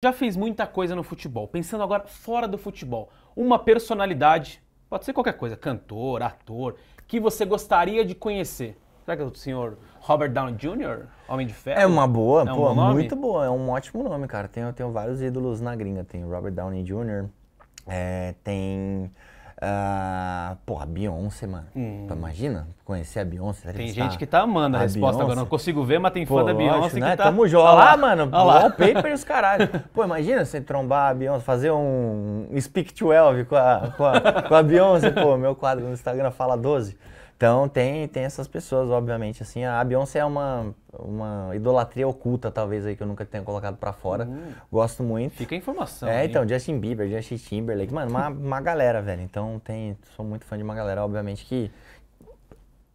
Já fez muita coisa no futebol, pensando agora fora do futebol. Uma personalidade, pode ser qualquer coisa, cantor, ator, que você gostaria de conhecer. Será que é o senhor Robert Downey Jr., Homem de Ferro? É uma boa, é um pô, muito boa, é um ótimo nome, cara. Tenho, tenho vários ídolos na gringa, tem Robert Downey Jr., é, tem... Uh Pô, a Beyoncé, mano. Hum. imagina? Conhecer a Beyoncé. Tem tá gente que tá amando a, a resposta Beyoncé. agora. Não consigo ver, mas tem fã Pô, da Beyoncé lógico, que né? tá... Tamo junto. Olha lá, mano. Olha e os caralho. Pô, imagina você trombar a Beyoncé, fazer um Speak 12 com a, com a, com a Beyoncé. Pô, meu quadro no Instagram fala 12. Então tem, tem essas pessoas, obviamente, assim, a Beyoncé é uma, uma idolatria oculta, talvez, aí, que eu nunca tenha colocado para fora, uhum. gosto muito. Fica a informação. É, hein? então, Justin Bieber, Justin Timberlake, mano, uma, uma galera, velho, então tem, sou muito fã de uma galera, obviamente, que...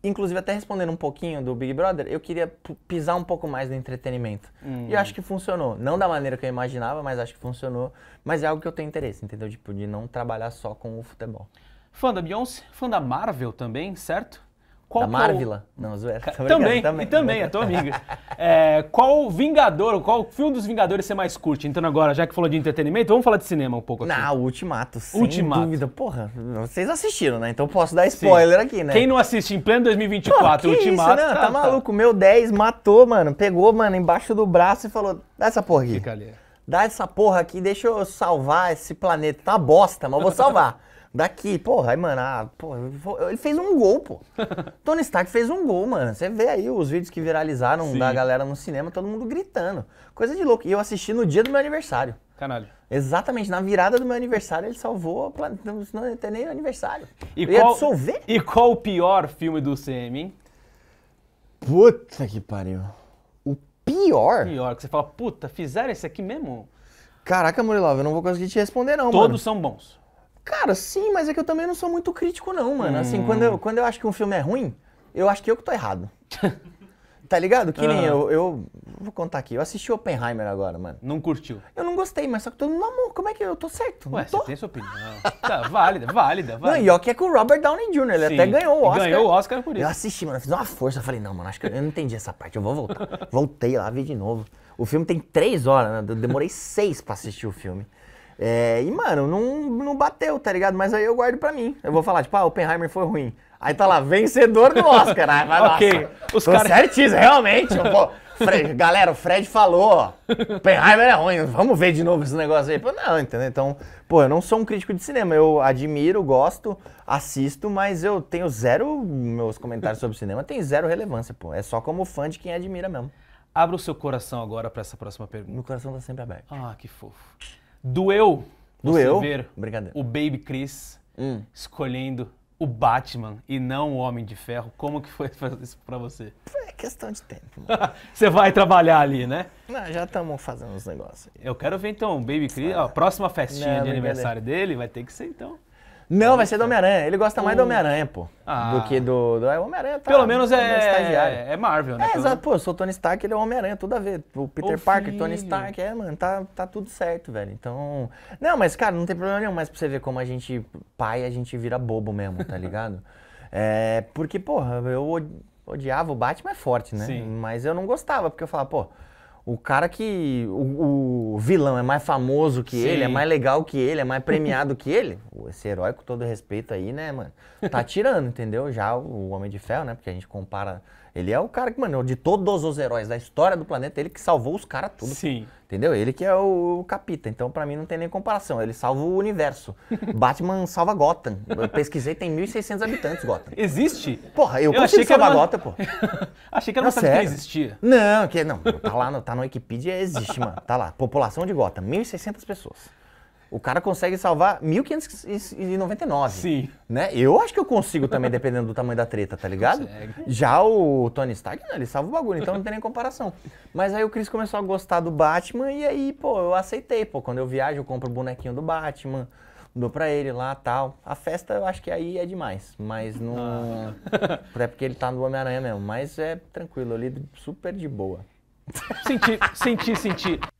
Inclusive, até respondendo um pouquinho do Big Brother, eu queria pisar um pouco mais no entretenimento. Uhum. E eu acho que funcionou. Não da maneira que eu imaginava, mas acho que funcionou. Mas é algo que eu tenho interesse, entendeu? Tipo, de não trabalhar só com o futebol. Fã da Beyoncé, fã da Marvel também, certo? Qual da é Marvel? Qual... Não, Zoé. Também, também, também, é tua amiga. é, qual Vingador, qual filme dos Vingadores você mais curte? Então agora, já que falou de entretenimento, vamos falar de cinema um pouco aqui. Não, Ultimato, sem Ultimato. dúvida. Porra, vocês assistiram, né? Então posso dar spoiler Sim. aqui, né? Quem não assiste em pleno 2024 Pô, Ultimato... Isso, né? não, tá, tá maluco, meu 10 matou, mano. Pegou, mano, embaixo do braço e falou, dá essa porra aqui. Fica ali. Dá essa porra aqui, deixa eu salvar esse planeta. Tá bosta, mas vou salvar. Daqui, porra, aí, mano, ah, porra, ele fez um gol, pô. Tony Stark fez um gol, mano. Você vê aí os vídeos que viralizaram Sim. da galera no cinema, todo mundo gritando. Coisa de louco. E eu assisti no dia do meu aniversário. Caralho. Exatamente, na virada do meu aniversário ele salvou o planeta. Não tem nem aniversário. E eu qual, ia dissolver. E qual o pior filme do CM, hein? Puta que pariu. O pior? Pior, que você fala, puta, fizeram esse aqui mesmo? Caraca, Murilov, eu não vou conseguir te responder, não, Todos mano. são bons. Cara, sim, mas é que eu também não sou muito crítico, não, mano. Hum. Assim, quando hum. eu, quando eu acho que um filme é ruim, eu acho que eu que tô errado. tá ligado? Que nem eu, eu. Vou contar aqui. Eu assisti Oppenheimer agora, mano. Não curtiu? Eu não gostei, mas só que todo mundo amor, como é que eu tô certo? Ué, não tô. você tem sua opinião. tá, válida, válida, válida. Não, e ó, que é com o Robert Downey Jr., ele Sim. até ganhou o Oscar. Ganhou o Oscar por isso. Eu assisti, mano, eu fiz uma força. Eu falei, não, mano, acho que eu não entendi essa parte, eu vou voltar. Voltei lá, vi de novo. O filme tem três horas, né? Eu demorei seis pra assistir o filme. É, e, mano, não, não bateu, tá ligado? Mas aí eu guardo pra mim. Eu vou falar, tipo, ah, Oppenheimer foi ruim. Aí tá lá, vencedor do Oscar. Aí vai, ok. Os caras. certíssimo, realmente. Pô, Fred, galera, o Fred falou, ó, Oppenheimer é ruim, vamos ver de novo esse negócio aí. Pô, não, entendeu? Então, pô, eu não sou um crítico de cinema. Eu admiro, gosto, assisto, mas eu tenho zero. Meus comentários sobre cinema tem zero relevância, pô. É só como fã de quem admira mesmo. Abra o seu coração agora para essa próxima pergunta. Meu coração tá sempre aberto. Ah, que fofo. Doeu. Doeu. Ver O Baby Chris hum. escolhendo o Batman e não o Homem de Ferro. Como que foi isso pra você? É questão de tempo. você vai trabalhar ali, né? Não, já estamos fazendo os negócios. Eu quero ver então o Baby Chris. Ó, a próxima festinha não, de aniversário dele vai ter que ser então. Não, vai ser do Homem-Aranha. Ele gosta mais do hum. Homem-Aranha, pô. Ah. Do que do. do Homem-Aranha tá. Pelo menos é. É, é Marvel, né? É, exato. Pô, eu sou Tony Stark, ele é o Homem-Aranha, tudo a ver. O Peter Ô, Parker, filho. Tony Stark, é, mano, tá, tá tudo certo, velho. Então. Não, mas, cara, não tem problema nenhum. Mas pra você ver como a gente. Pai, a gente vira bobo mesmo, tá ligado? é. Porque, porra, eu odiava o Batman, é forte, né? Sim. Mas eu não gostava, porque eu falava, pô o cara que. O, o, vilão é mais famoso que Sim. ele, é mais legal que ele, é mais premiado que ele. Esse herói, com todo respeito aí, né, mano? Tá tirando, entendeu? Já o Homem de Ferro, né? Porque a gente compara ele é o cara que, mano, de todos os heróis da história do planeta, ele que salvou os caras tudo. Sim. Entendeu? Ele que é o, capita. Então, para mim, não tem nem comparação. Ele salva o universo. Batman salva Gotham. Eu pesquisei, tem 1.600 habitantes Gotham. Existe? Porra, eu, eu achei que salvar uma... Gotham, pô. achei que era uma cidade. que existia. Não, que não. Tá lá, no, tá no Wikipedia, existe, mano. Tá lá. População de Gotham, 1.600 pessoas o cara consegue salvar 1.599. Sim. Né? Eu acho que eu consigo também, dependendo do tamanho da treta, tá ligado? Consegue. Já o Tony Stark, não, ele salva o bagulho, então não tem nem comparação. Mas aí o Chris começou a gostar do Batman e aí, pô, eu aceitei, pô. Quando eu viajo, eu compro o bonequinho do Batman dou pra ele lá tal. A festa eu acho que aí é demais, mas não. Ah. é porque ele tá no Homem-Aranha mesmo, mas é tranquilo, eu lido super de boa. Senti, senti, senti.